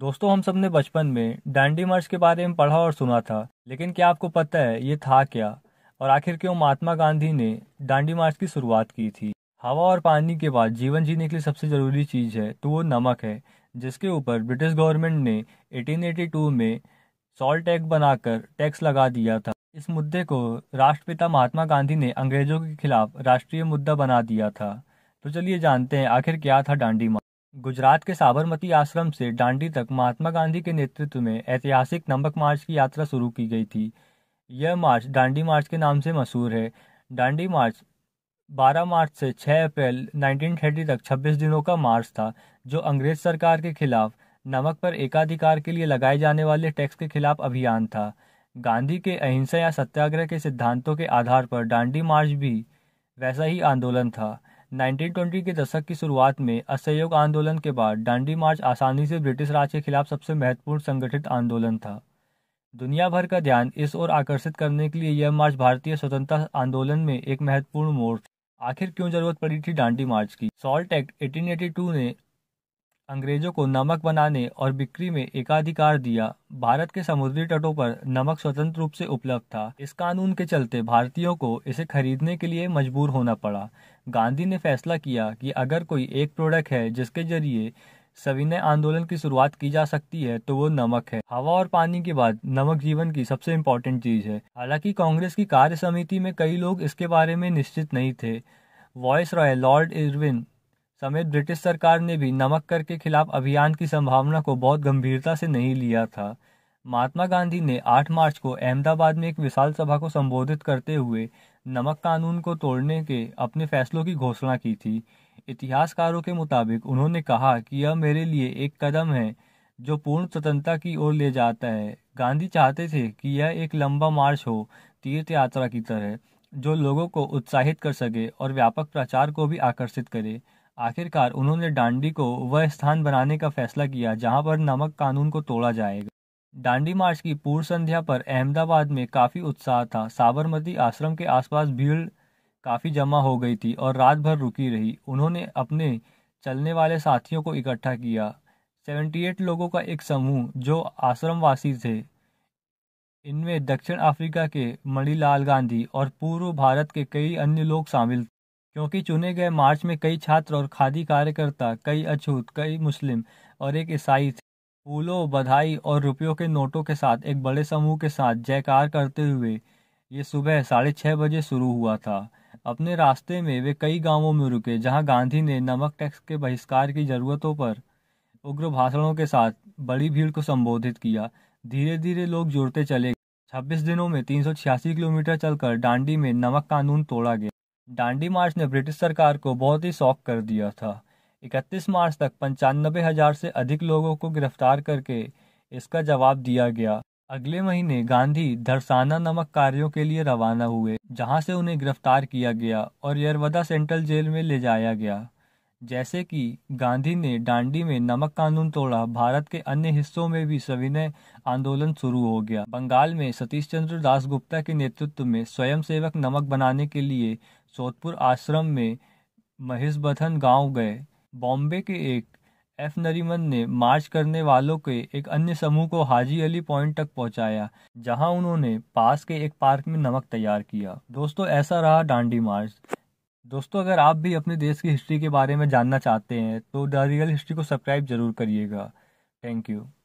दोस्तों हम सब ने बचपन में डांडी मार्च के बारे में पढ़ा और सुना था लेकिन क्या आपको पता है ये था क्या और आखिर क्यों महात्मा गांधी ने डांडी मार्च की शुरुआत की थी हवा और पानी के बाद जीवन जीने के लिए सबसे ज़रूरी चीज़ है तो वो नमक है जिसके ऊपर ब्रिटिश गवर्नमेंट ने 1882 में सॉल्ट टैक्स बनाकर टैक्स लगा दिया था इस मुद्दे को राष्ट्रपिता महात्मा गांधी ने अंग्रेजों के खिलाफ राष्ट्रीय मुद्दा बना दिया था तो चलिए जानते हैं आखिर क्या था डांडी मार्च गुजरात के साबरमती आश्रम से डांडी तक महात्मा गांधी के नेतृत्व में ऐतिहासिक नमक मार्च की यात्रा शुरू की गई थी यह मार्च डांडी मार्च के नाम से मशहूर है डांडी मार्च 12 मार्च से 6 अप्रैल 1930 तक 26 दिनों का मार्च था जो अंग्रेज सरकार के खिलाफ नमक पर एकाधिकार के लिए लगाए जाने वाले टैक्स के खिलाफ अभियान था गांधी के अहिंसा या सत्याग्रह के सिद्धांतों के आधार पर डांडी मार्च भी वैसा ही आंदोलन था 1920 के दशक की शुरुआत में असहयोग आंदोलन के बाद डांडी मार्च आसानी से ब्रिटिश राज के खिलाफ सबसे महत्वपूर्ण संगठित आंदोलन था दुनिया भर का ध्यान इस ओर आकर्षित करने के लिए यह मार्च भारतीय स्वतंत्रता आंदोलन में एक महत्वपूर्ण मोड़ आखिर क्यों जरूरत पड़ी थी डांडी मार्च की सॉल्ट एक्ट 1882 ने अंग्रेजों को नमक बनाने और बिक्री में एकाधिकार दिया भारत के समुद्री तटों पर नमक स्वतंत्र रूप से उपलब्ध था इस कानून के चलते भारतीयों को इसे खरीदने के लिए मजबूर होना पड़ा गांधी ने फैसला किया कि अगर कोई एक प्रोडक्ट है जिसके जरिए सविनय आंदोलन की शुरुआत की जा सकती है तो वो नमक है हवा और पानी के बाद नमक जीवन की सबसे इम्पोर्टेंट चीज है हालांकि कांग्रेस की कार्य समिति में कई लोग इसके बारे में निश्चित नहीं थे वॉयस रॉय लॉर्ड इरविन समेत ब्रिटिश सरकार ने भी नमक कर के खिलाफ अभियान की संभावना को बहुत गंभीरता से नहीं लिया था महात्मा गांधी ने 8 मार्च को अहमदाबाद में एक विशाल सभा को संबोधित करते हुए नमक कानून को तोड़ने के अपने फैसलों की घोषणा की थी इतिहासकारों के मुताबिक उन्होंने कहा कि यह मेरे लिए एक कदम है जो पूर्ण स्वतंत्रता की ओर ले जाता है गांधी चाहते थे कि यह एक लंबा मार्च हो तीर्थ यात्रा की तरह जो लोगों को उत्साहित कर सके और व्यापक प्रचार को भी आकर्षित करे आखिरकार उन्होंने डांडी को वह स्थान बनाने का फैसला किया जहां पर नमक कानून को तोड़ा जाएगा डांडी मार्च की पूर्व संध्या पर अहमदाबाद में काफ़ी उत्साह था साबरमती आश्रम के आसपास भीड़ काफ़ी जमा हो गई थी और रात भर रुकी रही उन्होंने अपने चलने वाले साथियों को इकट्ठा किया 78 लोगों का एक समूह जो आश्रमवासी थे इनमें दक्षिण अफ्रीका के मणिलाल गांधी और पूर्व भारत के कई अन्य लोग शामिल थे क्योंकि चुने गए मार्च में कई छात्र और खादी कार्यकर्ता कई अछूत कई मुस्लिम और एक ईसाई थे फूलों बधाई और रुपयों के नोटों के साथ एक बड़े समूह के साथ जयकार करते हुए ये सुबह साढ़े छः बजे शुरू हुआ था अपने रास्ते में वे कई गांवों में रुके जहां गांधी ने नमक टैक्स के बहिष्कार की ज़रूरतों पर उग्र भाषणों के साथ बड़ी भीड़ को संबोधित किया धीरे धीरे लोग जुड़ते चले 26 दिनों में तीन किलोमीटर चलकर डांडी में नमक कानून तोड़ा गया डांडी मार्च ने ब्रिटिश सरकार को बहुत ही शौक कर दिया था 31 मार्च तक पंचानबे हजार से अधिक लोगों को गिरफ्तार करके इसका जवाब दिया गया अगले महीने गांधी धरसाना नमक कार्यों के लिए रवाना हुए जहां से उन्हें गिरफ्तार किया गया और यरवदा सेंट्रल जेल में ले जाया गया जैसे कि गांधी ने डांडी में नमक कानून तोड़ा भारत के अन्य हिस्सों में भी सविनय आंदोलन शुरू हो गया बंगाल में सतीश चंद्र दास गुप्ता के नेतृत्व में स्वयंसेवक नमक बनाने के लिए सोदपुर आश्रम में महिषबथन गांव गए बॉम्बे के एक एफ नरीमन ने मार्च करने वालों के एक अन्य समूह को हाजी अली पॉइंट तक पहुंचाया जहां उन्होंने पास के एक पार्क में नमक तैयार किया दोस्तों ऐसा रहा डांडी मार्च दोस्तों अगर आप भी अपने देश की हिस्ट्री के बारे में जानना चाहते हैं तो द रियल हिस्ट्री को सब्सक्राइब जरूर करिएगा थैंक यू